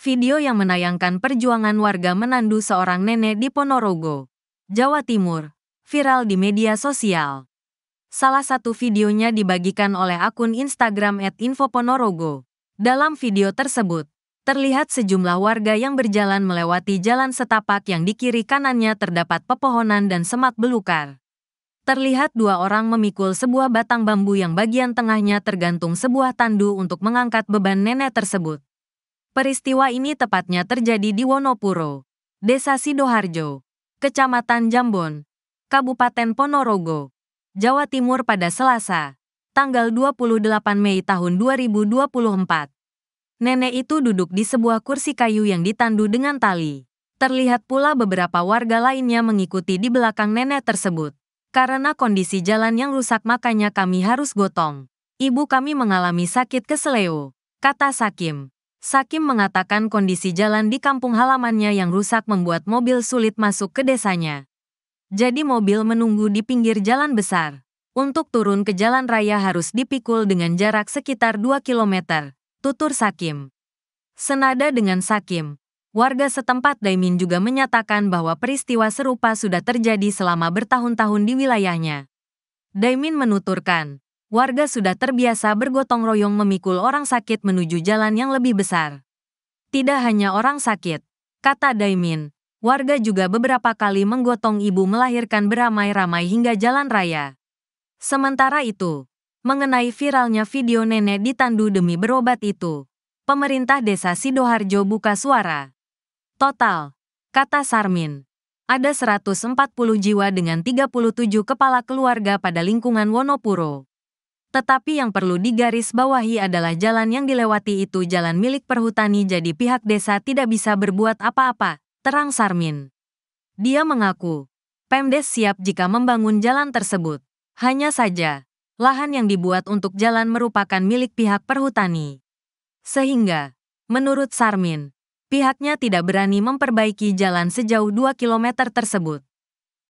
video yang menayangkan perjuangan warga menandu seorang nenek di Ponorogo, Jawa Timur, viral di media sosial. Salah satu videonya dibagikan oleh akun Instagram @infoponorogo. Dalam video tersebut, terlihat sejumlah warga yang berjalan melewati jalan setapak yang di kiri kanannya terdapat pepohonan dan semak belukar. Terlihat dua orang memikul sebuah batang bambu yang bagian tengahnya tergantung sebuah tandu untuk mengangkat beban nenek tersebut. Peristiwa ini tepatnya terjadi di Wonopuro, Desa Sidoharjo, Kecamatan Jambon, Kabupaten Ponorogo, Jawa Timur pada Selasa, tanggal 28 Mei tahun 2024. Nenek itu duduk di sebuah kursi kayu yang ditandu dengan tali. Terlihat pula beberapa warga lainnya mengikuti di belakang nenek tersebut. Karena kondisi jalan yang rusak makanya kami harus gotong. Ibu kami mengalami sakit keseleo, kata Sakim. Sakim mengatakan kondisi jalan di kampung halamannya yang rusak membuat mobil sulit masuk ke desanya. Jadi mobil menunggu di pinggir jalan besar. Untuk turun ke jalan raya harus dipikul dengan jarak sekitar 2 km, tutur Sakim. Senada dengan Sakim, warga setempat Daimin juga menyatakan bahwa peristiwa serupa sudah terjadi selama bertahun-tahun di wilayahnya. Daimin menuturkan, warga sudah terbiasa bergotong royong memikul orang sakit menuju jalan yang lebih besar. Tidak hanya orang sakit, kata Daimin, warga juga beberapa kali menggotong ibu melahirkan beramai-ramai hingga jalan raya. Sementara itu, mengenai viralnya video nenek ditandu demi berobat itu, pemerintah desa Sidoharjo buka suara. Total, kata Sarmin, ada 140 jiwa dengan 37 kepala keluarga pada lingkungan Wonopuro. Tetapi yang perlu digarisbawahi adalah jalan yang dilewati itu jalan milik perhutani jadi pihak desa tidak bisa berbuat apa-apa, terang Sarmin. Dia mengaku, Pemdes siap jika membangun jalan tersebut. Hanya saja, lahan yang dibuat untuk jalan merupakan milik pihak perhutani. Sehingga, menurut Sarmin, pihaknya tidak berani memperbaiki jalan sejauh 2 km tersebut.